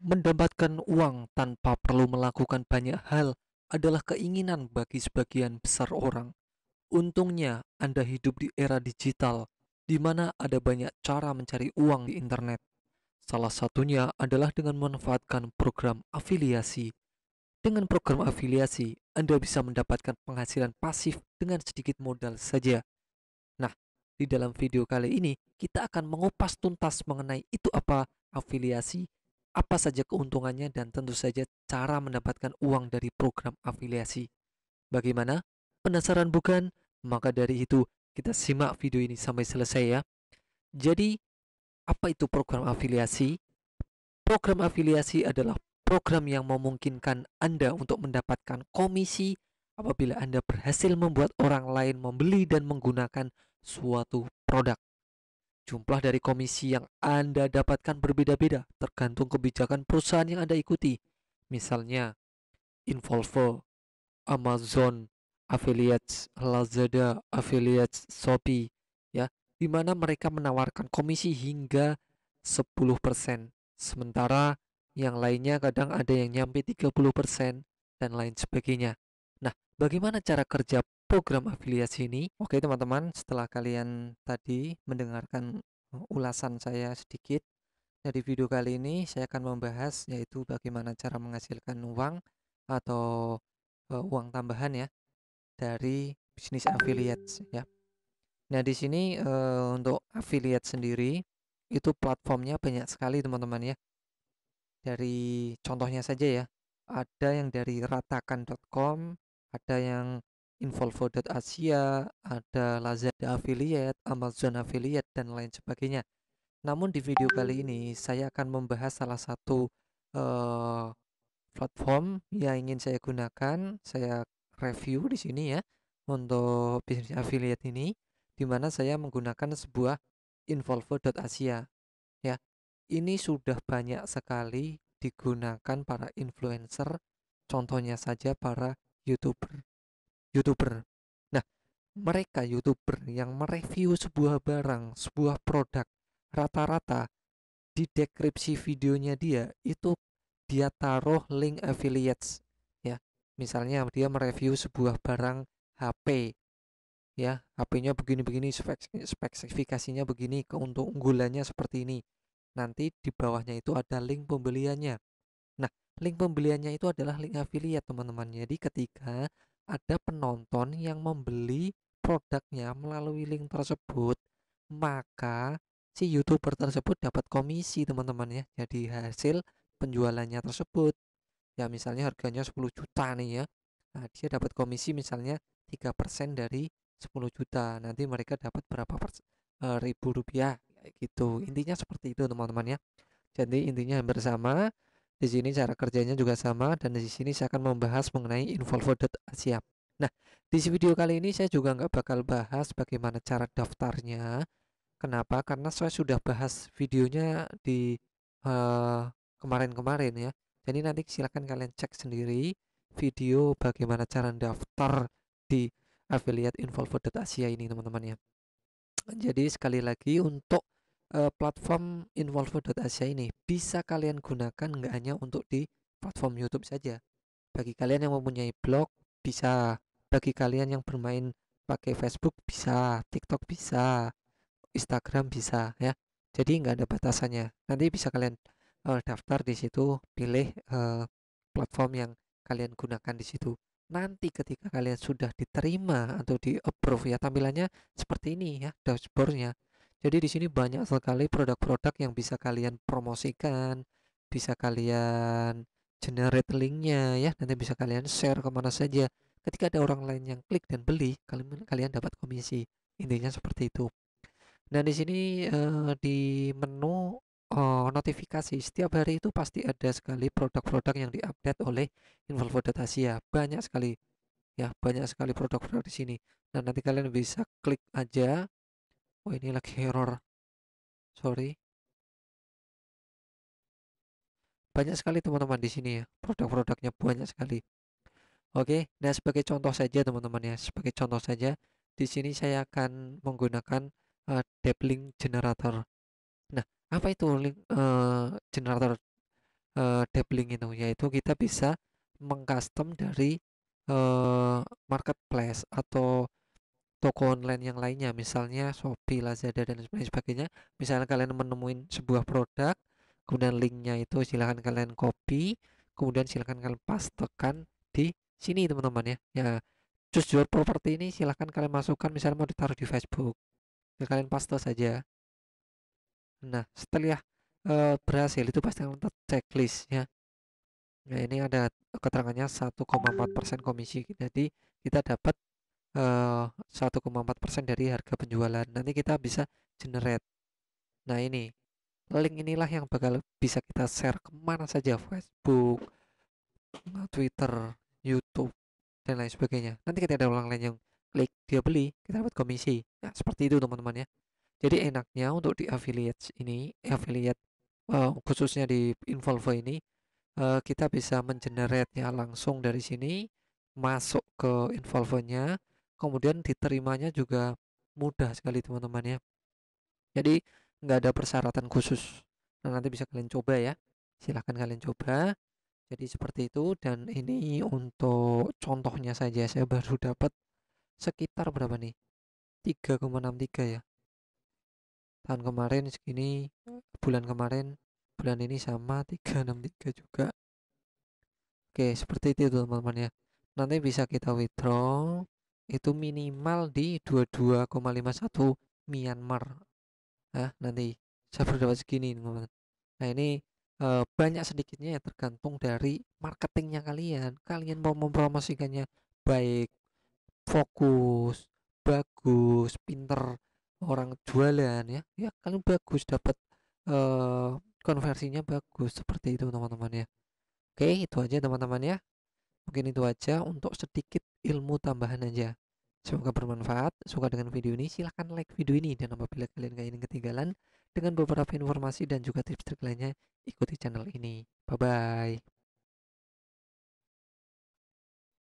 Mendapatkan uang tanpa perlu melakukan banyak hal adalah keinginan bagi sebagian besar orang. Untungnya, Anda hidup di era digital, di mana ada banyak cara mencari uang di internet. Salah satunya adalah dengan memanfaatkan program afiliasi. Dengan program afiliasi, Anda bisa mendapatkan penghasilan pasif dengan sedikit modal saja. Nah, di dalam video kali ini, kita akan mengupas tuntas mengenai itu apa afiliasi apa saja keuntungannya dan tentu saja cara mendapatkan uang dari program afiliasi. Bagaimana? Penasaran bukan? Maka dari itu kita simak video ini sampai selesai ya. Jadi, apa itu program afiliasi? Program afiliasi adalah program yang memungkinkan Anda untuk mendapatkan komisi apabila Anda berhasil membuat orang lain membeli dan menggunakan suatu produk. Jumlah dari komisi yang Anda dapatkan berbeda-beda tergantung kebijakan perusahaan yang Anda ikuti. Misalnya, Involvo, Amazon, Affiliates, Lazada, Affiliates, Shopee, ya, di mana mereka menawarkan komisi hingga 10%. Sementara yang lainnya kadang ada yang nyampe 30% dan lain sebagainya. Nah, bagaimana cara kerja program afiliasi ini. Oke teman-teman, setelah kalian tadi mendengarkan Oh, ulasan saya sedikit. Dari video kali ini saya akan membahas yaitu bagaimana cara menghasilkan uang atau uh, uang tambahan ya dari bisnis affiliate ya. Nah, di sini uh, untuk affiliate sendiri itu platformnya banyak sekali teman-teman ya. Dari contohnya saja ya, ada yang dari ratakan.com, ada yang Involvo.asia, ada Lazada Affiliate, Amazon Affiliate, dan lain sebagainya. Namun di video kali ini saya akan membahas salah satu uh, platform yang ingin saya gunakan, saya review di sini ya untuk bisnis affiliate ini, di mana saya menggunakan sebuah Involvo.asia. Ya, ini sudah banyak sekali digunakan para influencer, contohnya saja para youtuber youtuber nah hmm. mereka youtuber yang mereview sebuah barang sebuah produk rata-rata di deskripsi videonya dia itu dia taruh link affiliates ya misalnya dia mereview sebuah barang HP ya HP-nya begini-begini spek spesifikasinya begini keunggulannya seperti ini nanti di bawahnya itu ada link pembeliannya nah link pembeliannya itu adalah link affiliate teman-teman jadi ketika ada penonton yang membeli produknya melalui link tersebut, maka si YouTuber tersebut dapat komisi, teman-teman ya. Jadi hasil penjualannya tersebut. Ya, misalnya harganya 10 juta nih ya. Nah, dia dapat komisi misalnya 3% dari 10 juta. Nanti mereka dapat berapa persen, eh, ribu rupiah gitu. Intinya seperti itu, teman-teman ya. Jadi intinya bersama. sama, di sini cara kerjanya juga sama dan di sini saya akan membahas mengenai Asia. Nah, di video kali ini saya juga nggak bakal bahas bagaimana cara daftarnya. Kenapa? Karena saya sudah bahas videonya di eh, kemarin-kemarin uh, ya. Jadi nanti silahkan kalian cek sendiri video bagaimana cara daftar di affiliate Asia ini teman-teman ya. Jadi sekali lagi untuk uh, platform involver.asia ini bisa kalian gunakan nggak hanya untuk di platform YouTube saja. Bagi kalian yang mempunyai blog bisa, bagi kalian yang bermain pakai Facebook bisa, TikTok bisa, Instagram bisa ya. Jadi nggak ada batasannya. Nanti bisa kalian uh, daftar di situ, pilih uh, platform yang kalian gunakan di situ. Nanti ketika kalian sudah diterima atau di approve ya tampilannya seperti ini ya dashboardnya. Jadi di sini banyak sekali produk-produk yang bisa kalian promosikan, bisa kalian generate linknya ya, nanti bisa kalian share kemana saja. Ketika ada orang lain yang klik dan beli, kalian kalian dapat komisi. Intinya seperti itu. Nah di sini uh, di menu uh, notifikasi setiap hari itu pasti ada sekali produk-produk yang diupdate oleh Data Asia banyak sekali ya banyak sekali produk-produk di sini nah nanti kalian bisa klik aja Oh ini lagi error. Sorry. Banyak sekali teman-teman di sini ya. Produk-produknya banyak sekali. Oke, nah sebagai contoh saja teman-teman ya. Sebagai contoh saja, di sini saya akan menggunakan uh, eh, Deplink Generator. Nah, apa itu link, uh, generator uh, eh, Deplink itu? Yaitu kita bisa mengcustom dari uh, marketplace atau toko online yang lainnya misalnya Shopee, Lazada dan lain sebagainya misalnya kalian menemuin sebuah produk kemudian linknya itu silahkan kalian copy kemudian silahkan kalian pastekan di sini teman-teman ya ya just your property ini silahkan kalian masukkan misalnya mau ditaruh di Facebook ya, kalian paste saja nah setelah ya, eh, e, berhasil itu pasti kalian checklist ya nah ini ada keterangannya 1,4% komisi jadi kita dapat 1,4 eh, persen dari harga penjualan. Nanti kita bisa generate. Nah ini, link inilah yang bakal bisa kita share kemana saja, Facebook, eh, Twitter, YouTube, dan lain sebagainya. Nanti kita ada orang lain yang klik, dia beli, kita dapat komisi. Nah, seperti itu teman-teman ya. Jadi enaknya untuk di affiliate ini, affiliate uh, khususnya di Involvo ini, uh, kita bisa mengenerate ya langsung dari sini, masuk ke involvo kemudian diterimanya juga mudah sekali teman-teman ya jadi nggak ada persyaratan khusus nah nanti bisa kalian coba ya silahkan kalian coba jadi seperti itu dan ini untuk contohnya saja saya baru dapat sekitar berapa nih 3,63 ya tahun kemarin segini bulan kemarin bulan ini sama 363 juga oke seperti itu teman-teman ya nanti bisa kita withdraw itu minimal di 22,51 Myanmar nah nanti saya berdapat segini nah ini e, banyak sedikitnya ya tergantung dari marketingnya kalian kalian mau mempromosikannya baik fokus bagus pinter orang jualan ya ya kalian bagus dapat e, konversinya bagus seperti itu teman-teman ya oke itu aja teman-teman ya Mungkin itu aja untuk sedikit ilmu tambahan aja. Semoga bermanfaat. Suka dengan video ini, silahkan like video ini. Dan apabila kalian gak ingin ketinggalan, dengan beberapa informasi dan juga tips-tips lainnya, ikuti channel ini. Bye-bye.